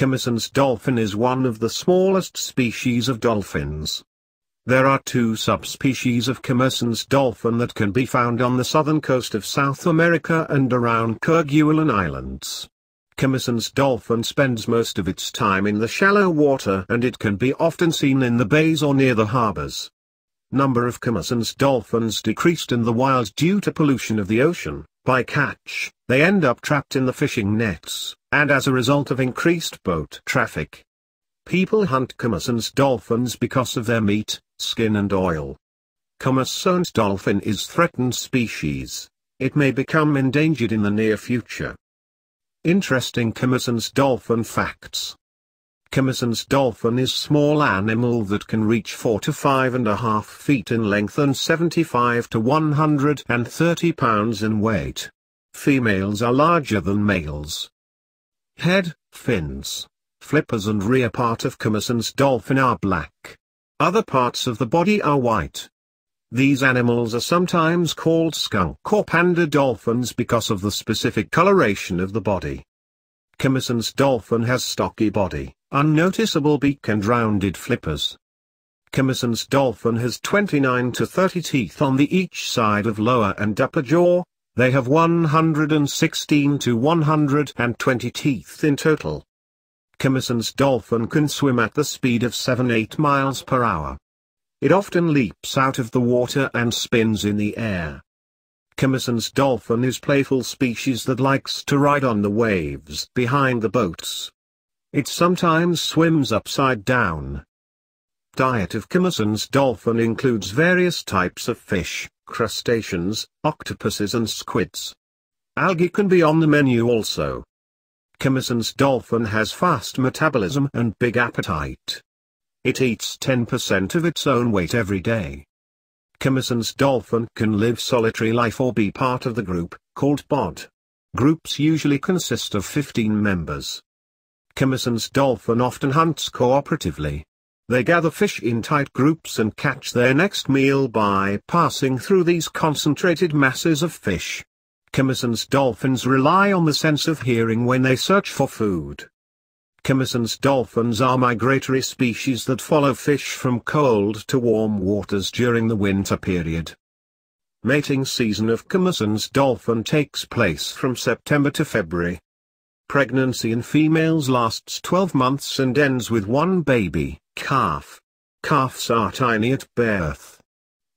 Commison's dolphin is one of the smallest species of dolphins. There are two subspecies of Commerson's dolphin that can be found on the southern coast of South America and around Kerguelen Islands. Commerson's dolphin spends most of its time in the shallow water and it can be often seen in the bays or near the harbors. Number of Commerson's dolphins decreased in the wild due to pollution of the ocean, by catch, they end up trapped in the fishing nets and as a result of increased boat traffic. People hunt Commerson's dolphins because of their meat, skin and oil. Commerson's dolphin is threatened species. It may become endangered in the near future. Interesting Commerson's dolphin facts. Commerson's dolphin is small animal that can reach 4 to 5 and a half feet in length and 75 to 130 pounds in weight. Females are larger than males. Head, fins, flippers and rear part of Commerson's dolphin are black. Other parts of the body are white. These animals are sometimes called skunk or panda dolphins because of the specific coloration of the body. Commerson's dolphin has stocky body, unnoticeable beak and rounded flippers. Commerson's dolphin has 29 to 30 teeth on the each side of lower and upper jaw, they have 116 to 120 teeth in total. Commison's dolphin can swim at the speed of 7-8 miles per hour. It often leaps out of the water and spins in the air. Commison's dolphin is playful species that likes to ride on the waves behind the boats. It sometimes swims upside down, Diet of Commerson's dolphin includes various types of fish, crustaceans, octopuses and squids. Algae can be on the menu also. Commerson's dolphin has fast metabolism and big appetite. It eats 10% of its own weight every day. Commerson's dolphin can live solitary life or be part of the group, called pod. Groups usually consist of 15 members. Commerson's dolphin often hunts cooperatively. They gather fish in tight groups and catch their next meal by passing through these concentrated masses of fish. Chemison's dolphins rely on the sense of hearing when they search for food. Chemison's dolphins are migratory species that follow fish from cold to warm waters during the winter period. Mating season of Chemison's dolphin takes place from September to February. Pregnancy in females lasts 12 months and ends with one baby calf. Calves are tiny at birth.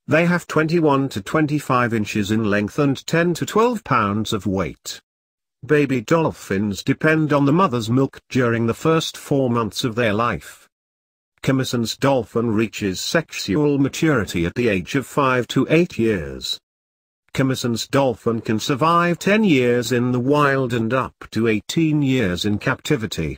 They have 21 to 25 inches in length and 10 to 12 pounds of weight. Baby dolphins depend on the mother's milk during the first four months of their life. Commissons dolphin reaches sexual maturity at the age of 5 to 8 years. Commissons dolphin can survive 10 years in the wild and up to 18 years in captivity.